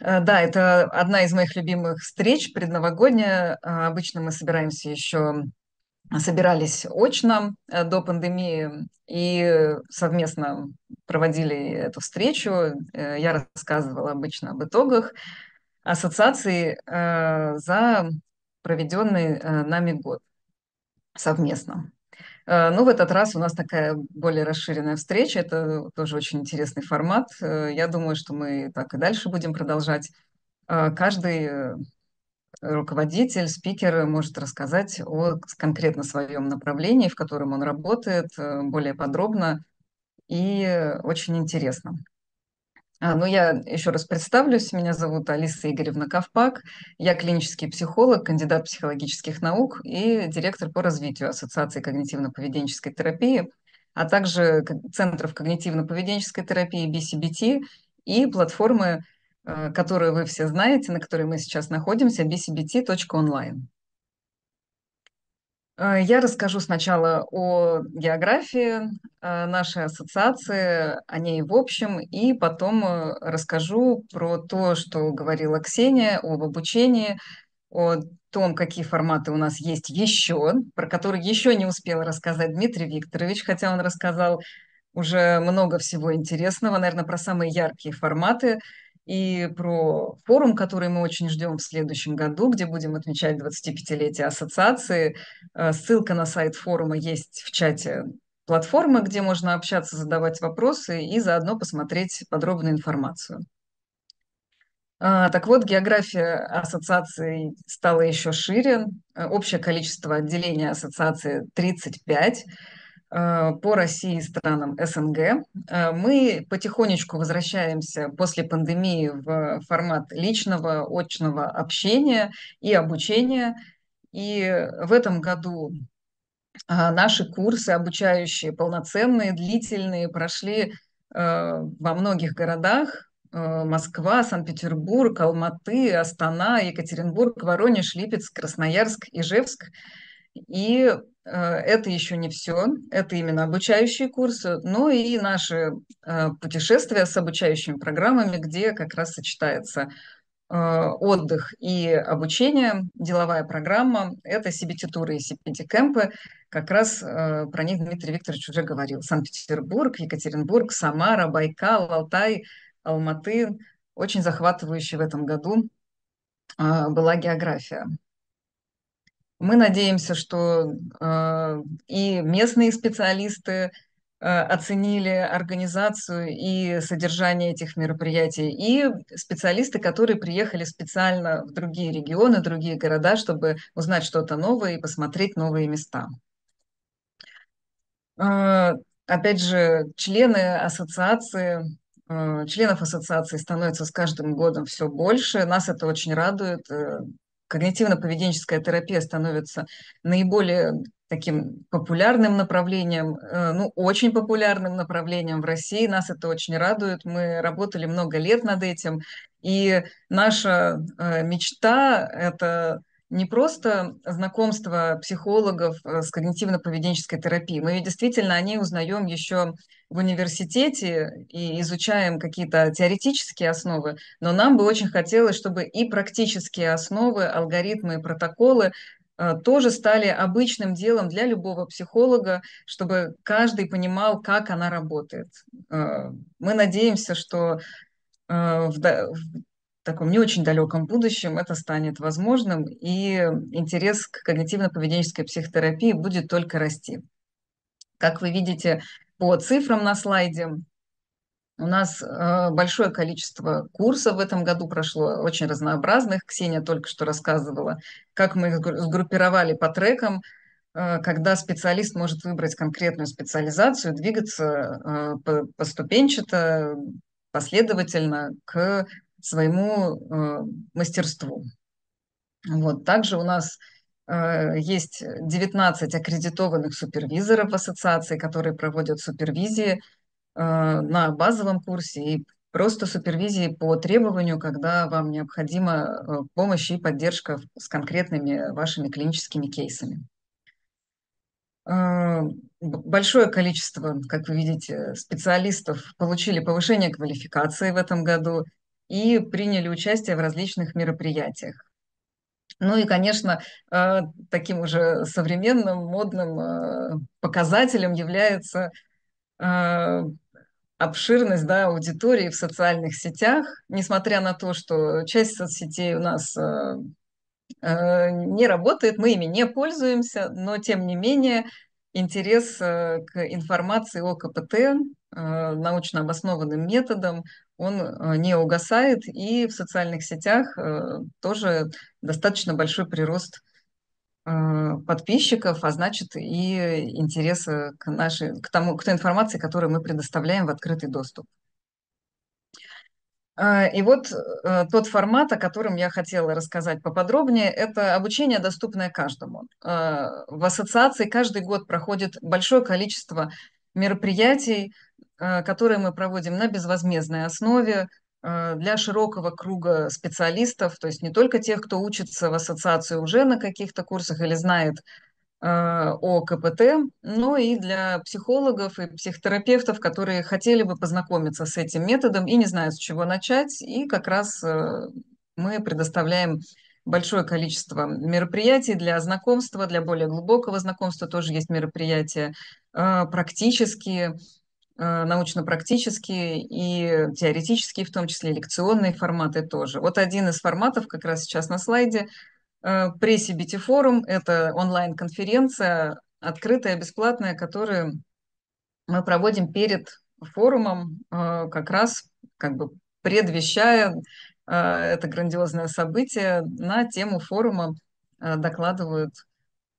Э, да, это одна из моих любимых встреч предновогодняя. А, обычно мы собираемся еще собирались очно э, до пандемии и совместно проводили эту встречу. Э, я рассказывала обычно об итогах ассоциации за проведенный нами год совместно. Э, ну в этот раз у нас такая более расширенная встреча. Это тоже очень интересный формат. Э, я думаю, что мы так и дальше будем продолжать. Э, каждый руководитель, спикер может рассказать о конкретно своем направлении, в котором он работает, более подробно и очень интересно. А, ну, я еще раз представлюсь. Меня зовут Алиса Игоревна Ковпак. Я клинический психолог, кандидат психологических наук и директор по развитию Ассоциации когнитивно-поведенческой терапии, а также Центров когнитивно-поведенческой терапии BCBT и платформы, э, которую вы все знаете, на которой мы сейчас находимся, bcbt.online. А, я расскажу сначала о географии а, нашей ассоциации, о ней в общем, и потом э, расскажу про то, что говорила Ксения, об обучении, о том, какие форматы у нас есть еще, про которые еще не успел рассказать Дмитрий Викторович, хотя он рассказал уже много всего интересного, наверное, про самые яркие форматы – и про форум, который мы очень ждем в следующем году, где будем отмечать 25-летие ассоциации. Э, ссылка на сайт форума есть в чате платформы, где можно общаться, задавать вопросы и заодно посмотреть подробную информацию. А, так вот, география ассоциации стала еще шире. Э, общее количество отделений ассоциации 35. Э, по России и странам СНГ. Э, мы потихонечку возвращаемся после пандемии в формат личного, очного общения и обучения. И в этом году э, наши курсы обучающие, полноценные, длительные, прошли во многих городах. Москва, Санкт-Петербург, Алматы, Астана, Екатеринбург, Воронеж, Липецк, Красноярск, Ижевск. И Э, это еще не все, это именно обучающие курсы, но ну и наши э, путешествия с обучающими программами, где как раз сочетается э, отдых и обучение, деловая программа, это CBT-туры и cbt кемпы, Как раз про них Дмитрий Викторович уже говорил. Санкт-Петербург, Екатеринбург, Самара, Байкал, Алтай, Алматы. Очень захватывающая в этом году была география. Мы надеемся, что э, и местные специалисты э, оценили организацию и содержание этих мероприятий, и специалисты, которые приехали специально в другие регионы, другие города, чтобы узнать что-то новое и посмотреть новые места. Э, опять же, члены ассоциации э, членов ассоциации становится с каждым годом все больше. Нас это очень радует. Э, когнитивно-поведенческая терапия становится наиболее таким популярным направлением, э, ну, очень популярным направлением в России. Нас это очень радует. Мы работали много лет над этим. И наша э, мечта – это не просто знакомство психологов э, с когнитивно-поведенческой терапией. Мы ее действительно о ней узнаем еще в университете и изучаем какие-то теоретические основы, но нам бы очень хотелось, чтобы и практические основы, алгоритмы и протоколы э, тоже стали обычным делом для любого психолога, чтобы каждый понимал, как она работает. Э, мы надеемся, что в таком не очень далеком будущем это станет возможным, и интерес к когнитивно-поведенческой психотерапии будет только расти. Как вы видите по цифрам на слайде, у нас э, большое количество курсов в этом году прошло, очень разнообразных. Ксения только что рассказывала, как мы их сгруппировали по трекам, э, когда специалист может выбрать конкретную специализацию, двигаться э, поступенчато, последовательно к своему э, мастерству. Вот. Также у нас э, есть 19 аккредитованных супервизоров ассоциации, которые проводят супервизии э, на базовом курсе и просто супервизии по требованию, когда вам необходима помощь и поддержка с конкретными вашими клиническими кейсами. Большое количество, как вы видите, специалистов получили повышение квалификации в этом году – и приняли участие в различных мероприятиях. Ну и, конечно, э, таким уже современным, модным э, показателем является э, обширность да, аудитории в социальных сетях, несмотря на то, что часть соцсетей у нас не работает, мы ими не пользуемся, но тем не менее интерес к информации о КПТ, научно обоснованным методам, он а, не угасает, и в социальных сетях э, тоже достаточно большой прирост а, подписчиков, а значит и интереса э, к нашей, к тому, к той информации, которую мы предоставляем в открытый доступ. А, и вот э, тот формат, о котором я хотела рассказать поподробнее, это обучение, доступное каждому. В ассоциации каждый год проходит большое количество мероприятий, Э, которые мы проводим на безвозмездной основе э, для широкого круга специалистов, то есть не только тех, кто учится в ассоциации уже на каких-то курсах или знает э, о КПТ, но и для психологов и психотерапевтов, которые хотели бы познакомиться с этим методом и не знают, с чего начать. И как раз мы предоставляем большое количество мероприятий для знакомства, для более глубокого знакомства тоже есть мероприятия, практические, а, научно-практические и теоретические, в том числе лекционные форматы тоже. Вот один из форматов как раз сейчас на слайде. А, Пресси Бити Форум – это онлайн-конференция, открытая, бесплатная, которую мы проводим перед форумом, а, как раз как бы предвещая это грандиозное событие, на тему форума докладывают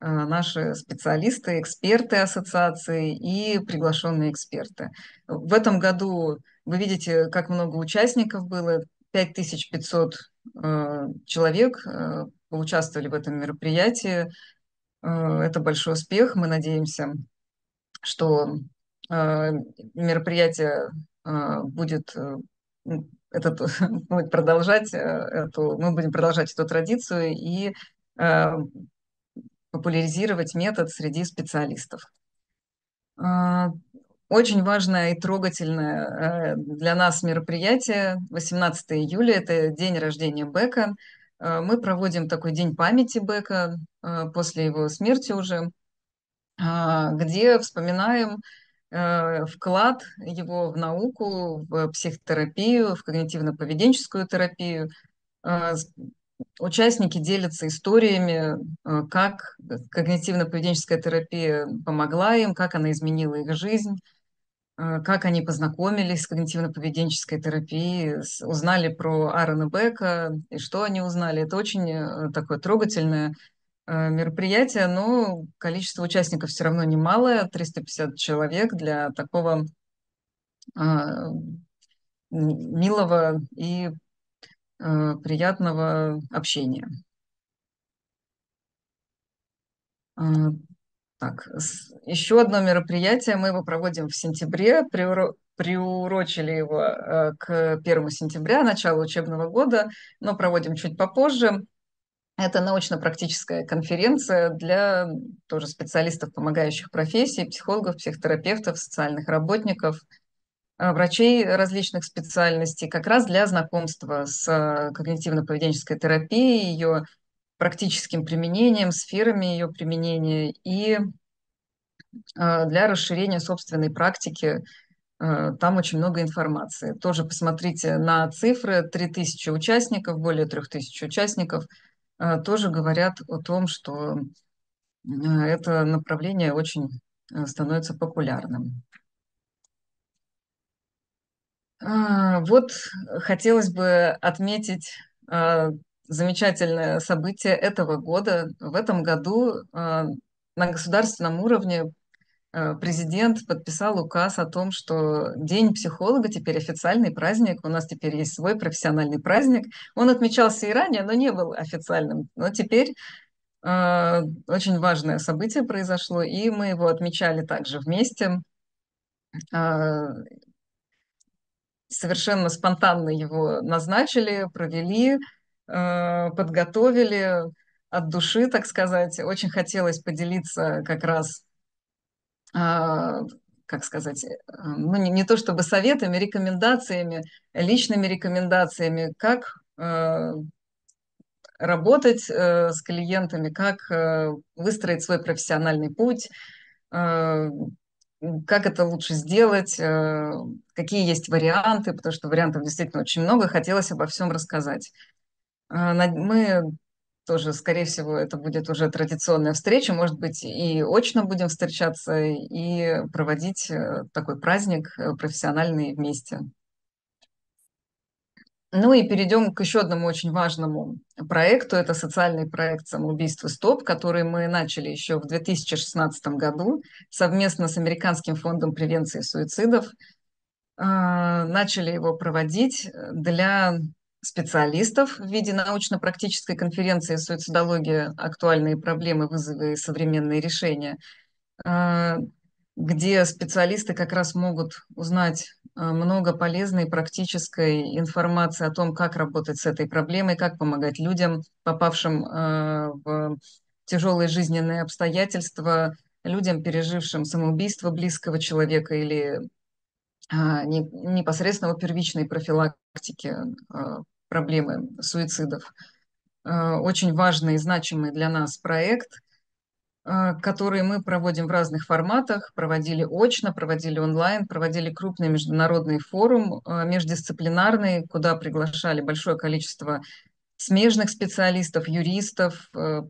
Э, наши специалисты, эксперты ассоциации и приглашенные эксперты. В этом году вы видите, как много участников было, 5500 э, человек э, поучаствовали в этом мероприятии. Это большой успех. Мы надеемся, что мероприятие будет этот, будет продолжать эту, мы будем продолжать эту традицию и популяризировать метод среди специалистов. А, очень важное и трогательное э, для нас мероприятие 18 июля, это день рождения Бека. А, мы проводим такой день памяти Бека а, после его смерти уже, где вспоминаем э, вклад его в науку, в психотерапию, в когнитивно-поведенческую терапию, Участники делятся историями, э, как э, когнитивно-поведенческая терапия помогла им, как она изменила их жизнь, э, как они познакомились с когнитивно-поведенческой терапией, узнали про Аарона Бека и что они узнали. Это очень такое трогательное мероприятие, но количество участников все равно немалое, 350 человек для такого а, милого и Э, приятного общения. Э, так, еще одно мероприятие мы его проводим в сентябре, приурочили его э, к 1 сентября, началу учебного года, но проводим чуть попозже. Это научно-практическая конференция для тоже специалистов помогающих профессий, психологов, психотерапевтов, социальных работников – Э, врачей различных специальностей как раз для знакомства с э, когнитивно-поведенческой терапией, ее практическим применением, сферами ее применения и э, для расширения собственной практики. Там очень много информации. Тоже посмотрите на цифры. 3000 участников, более 3000 участников тоже говорят о том, что это направление очень становится популярным. А, вот хотелось бы отметить а, замечательное событие этого года. В этом году а, на государственном уровне президент подписал указ о том, что День психолога теперь официальный праздник, у нас теперь есть свой профессиональный праздник. Он отмечался и ранее, но не был официальным. Но теперь очень важное событие произошло, и мы его отмечали также вместе совершенно спонтанно его назначили, провели, э, подготовили от души, так сказать. Очень хотелось поделиться как раз, а, как сказать, э, ну не, не то чтобы советами, рекомендациями, личными рекомендациями, как э, работать с клиентами, как выстроить свой профессиональный путь, как это лучше сделать, э, какие есть варианты, потому что вариантов действительно очень много, хотелось обо всем рассказать. А, мы тоже, скорее всего, это будет уже традиционная встреча, может быть, и очно будем встречаться, и проводить э, такой праздник э, профессиональный вместе. Ну и перейдем к еще одному очень важному проекту. Это социальный проект самоубийства «Стоп», который мы начали еще в 2016 году совместно с Американским фондом превенции суицидов. А, начали его проводить для специалистов в виде научно-практической конференции «Суицидология. Актуальные проблемы, вызовы и современные решения». А, где специалисты как раз могут узнать а, много полезной практической информации о том, как работать с этой проблемой, как помогать людям, попавшим а, в тяжелые жизненные обстоятельства, людям, пережившим самоубийство близкого человека или а, непосредственно у первичной профилактики проблемы суицидов. Очень важный и значимый для нас проект – а, которые мы проводим в разных форматах, проводили очно, проводили онлайн, проводили крупный международный форум а, междисциплинарный, куда приглашали большое количество смежных специалистов, юристов, а,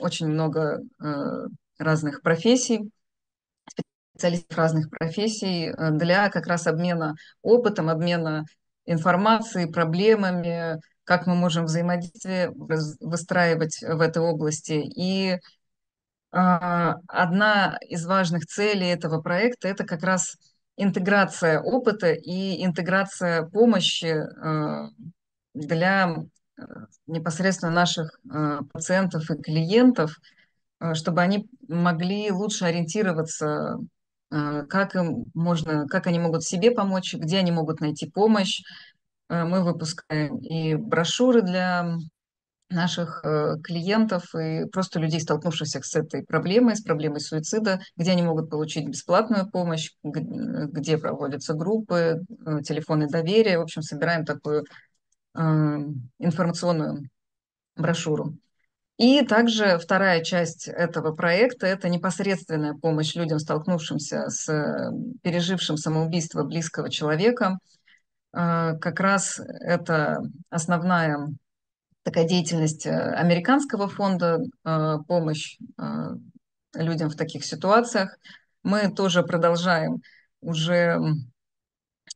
очень много разных профессий, специалистов разных профессий для как раз обмена опытом, обмена информацией, проблемами, как мы можем взаимодействие выстраивать в этой области. И а, одна из важных целей этого проекта – это как раз интеграция опыта и интеграция помощи а, для э, непосредственно наших а, пациентов и клиентов, чтобы они могли лучше ориентироваться, как им можно, как они могут себе помочь, где они могут найти помощь, Э, мы выпускаем и брошюры для наших э, клиентов и просто людей, столкнувшихся с этой проблемой, с проблемой суицида, где они могут получить бесплатную помощь, э, где проводятся группы, телефоны доверия. В общем, собираем такую информационную брошюру. И также вторая часть этого проекта – это непосредственная помощь людям, столкнувшимся с пережившим самоубийство близкого человека – а, как раз это основная такая деятельность э, американского фонда, а, помощь а, людям в таких ситуациях. Мы тоже продолжаем уже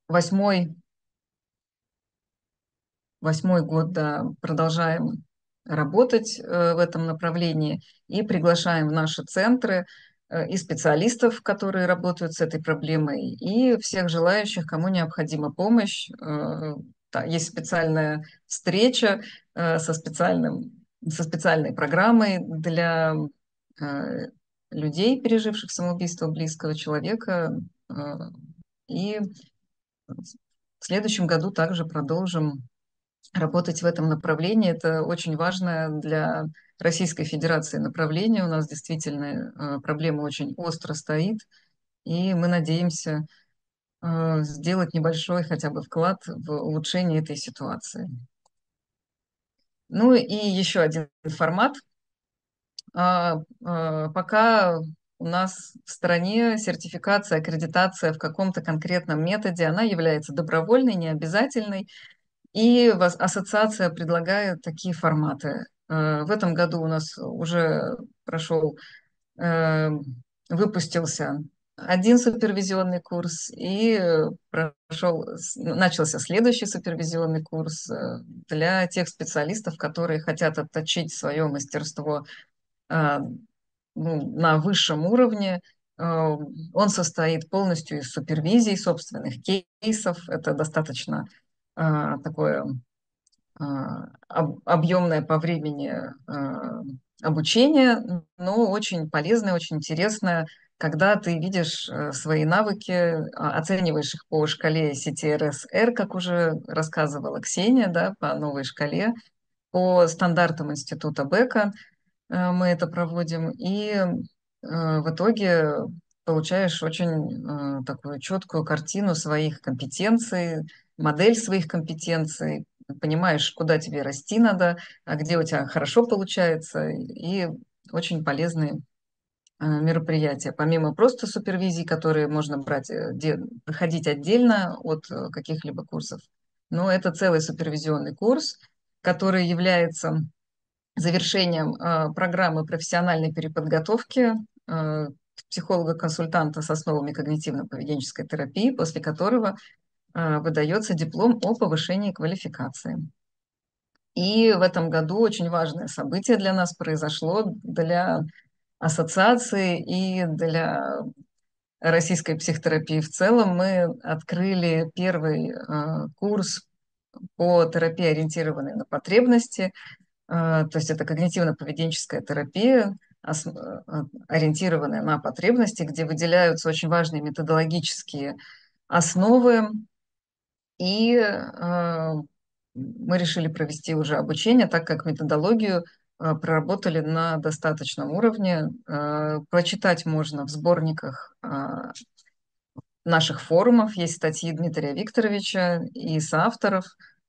восьмой, восьмой год да, продолжаем работать э, в этом направлении и приглашаем в наши центры Э, и специалистов, которые работают с этой проблемой, и всех желающих, кому необходима помощь. Э, есть специальная встреча э, со, специальным, со специальной программой для людей, переживших самоубийство близкого человека. И в следующем году также продолжим работать в этом направлении. Это очень важно для Российской Федерации направление. У нас действительно э, проблема очень остро стоит, и мы надеемся э, сделать небольшой хотя бы вклад в улучшение этой ситуации. Ну и еще один формат. А, э, пока у нас в стране сертификация, аккредитация в каком-то конкретном методе, она является добровольной, необязательной, и ассоциация предлагает такие форматы. Э, в этом году у нас уже прошел, э, выпустился один супервизионный курс и э, прошел, ну, начался следующий супервизионный курс для тех специалистов, которые хотят отточить свое мастерство ну, на высшем уровне. Он состоит полностью из супервизии собственных кейсов. Это достаточно такое а, объемное по времени а, обучение, но очень полезное, очень интересное, когда ты видишь э, свои навыки, а, оцениваешь их по шкале CTRSR, как уже рассказывала Ксения, да, по новой шкале, по стандартам института Бека э, мы это проводим, и э, в итоге получаешь очень такую четкую картину своих компетенций, модель своих компетенций, понимаешь, куда тебе расти надо, а где у тебя хорошо получается, и очень полезные а, мероприятия, помимо просто супервизий, которые можно брать, э, проходить отдельно от э, каких-либо курсов. Но это целый супервизионный курс, который является завершением а, программы профессиональной переподготовки а, психолога-консультанта с основами когнитивно-поведенческой терапии, после которого а, выдается диплом о повышении квалификации. И в этом году очень важное событие для нас произошло, для ассоциации и для российской психотерапии в целом. Мы открыли первый а, курс по терапии, ориентированной на потребности. А, то есть это когнитивно-поведенческая терапия, ориентированная на потребности, где выделяются очень важные методологические основы, и э, мы решили провести уже обучение, так как методологию э, проработали на достаточном уровне. Э, прочитать можно в сборниках а, наших форумов, есть статьи Дмитрия Викторовича и соавторов,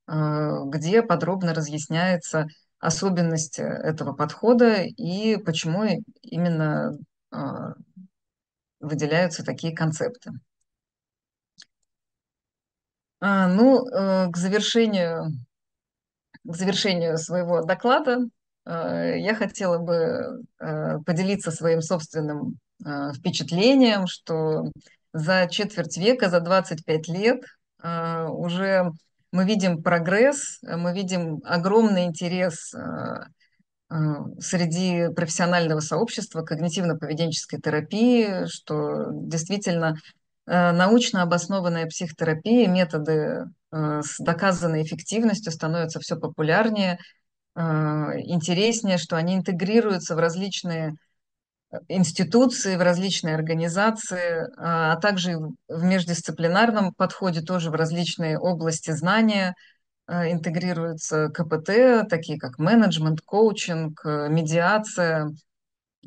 где подробно разъясняется особенности этого подхода и почему именно а, выделяются такие концепты. А, ну, э, к завершению, к завершению своего доклада э, я хотела бы э, поделиться своим собственным впечатлением, что за четверть века, за 25 лет уже мы видим прогресс, мы видим огромный интерес среди профессионального сообщества когнитивно-поведенческой терапии, что действительно Э, научно обоснованная психотерапия, методы э, с доказанной эффективностью становятся все популярнее, э, интереснее, что они интегрируются в различные институции, в различные организации, а также в междисциплинарном подходе тоже в различные области знания интегрируются КПТ, такие как менеджмент, коучинг, медиация,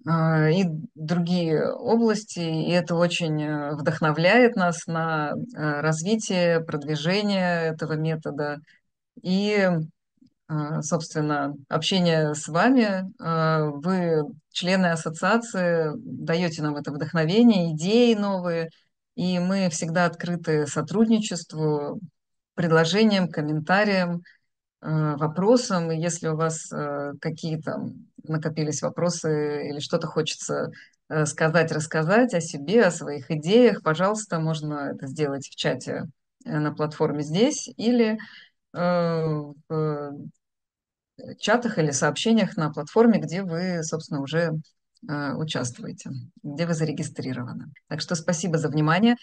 а, и другие области, и это очень э, вдохновляет нас на э, развитие, продвижение этого метода. И, а, собственно, общение с вами. А, вы, члены ассоциации, даете нам это вдохновение, идеи новые, и мы всегда открыты сотрудничеству, предложениям, комментариям – Э, вопросам. Если у вас э, какие-то накопились вопросы или что-то хочется э, сказать, рассказать о себе, о своих идеях, пожалуйста, можно это сделать в чате на платформе здесь или в чатах или сообщениях на платформе, где вы, собственно, уже участвуете, где вы зарегистрированы. Так что спасибо за внимание.